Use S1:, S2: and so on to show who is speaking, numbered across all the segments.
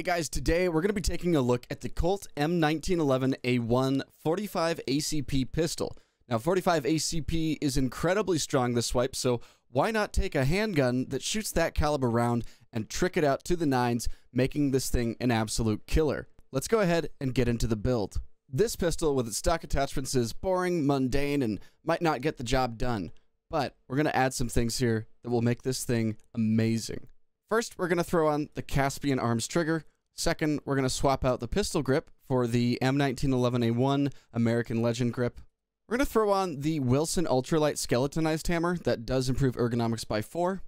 S1: Hey guys, today we're going to be taking a look at the Colt M1911A1 45 ACP pistol. Now 45 ACP is incredibly strong this swipe, so why not take a handgun that shoots that caliber round and trick it out to the nines, making this thing an absolute killer. Let's go ahead and get into the build. This pistol with its stock attachments is boring, mundane, and might not get the job done, but we're going to add some things here that will make this thing amazing. First, we're going to throw on the Caspian Arms trigger. Second, we're going to swap out the pistol grip for the M1911A1 American Legend grip. We're going to throw on the Wilson Ultralight Skeletonized Hammer that does improve ergonomics by 4.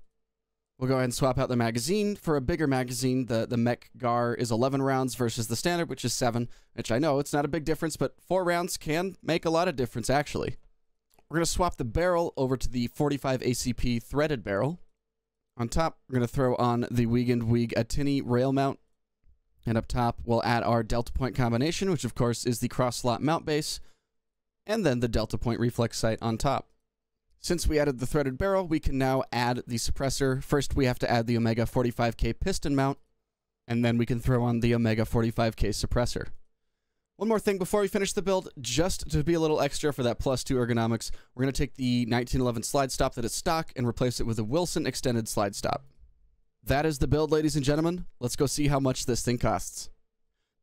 S1: We'll go ahead and swap out the magazine for a bigger magazine. The, the Mech Gar is 11 rounds versus the standard, which is 7, which I know it's not a big difference, but 4 rounds can make a lot of difference, actually. We're going to swap the barrel over to the 45 ACP threaded barrel. On top, we're going to throw on the Wiegand Wieg Atini rail mount. And up top, we'll add our delta point combination, which of course is the cross slot mount base, and then the delta point reflex sight on top. Since we added the threaded barrel, we can now add the suppressor. First, we have to add the Omega 45K piston mount, and then we can throw on the Omega 45K suppressor. One more thing before we finish the build, just to be a little extra for that plus two ergonomics, we're going to take the 1911 slide stop that is stock and replace it with a Wilson extended slide stop. That is the build, ladies and gentlemen. Let's go see how much this thing costs.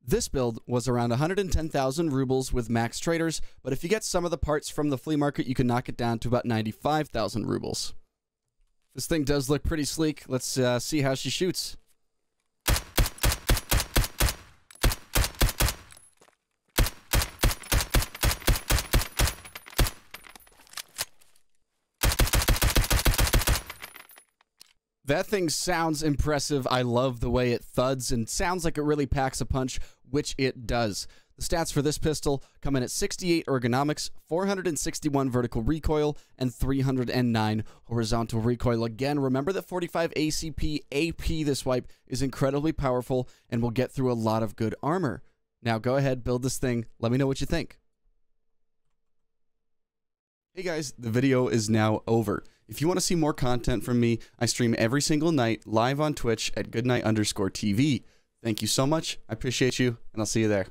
S1: This build was around 110,000 rubles with max traders, but if you get some of the parts from the flea market, you can knock it down to about 95,000 rubles. This thing does look pretty sleek. Let's uh, see how she shoots. That thing sounds impressive. I love the way it thuds and sounds like it really packs a punch, which it does. The stats for this pistol come in at 68 ergonomics, 461 vertical recoil, and 309 horizontal recoil. Again, remember that 45 ACP AP this wipe is incredibly powerful and will get through a lot of good armor. Now go ahead, build this thing. Let me know what you think. Hey guys, the video is now over. If you want to see more content from me, I stream every single night live on Twitch at goodnight underscore TV. Thank you so much. I appreciate you, and I'll see you there.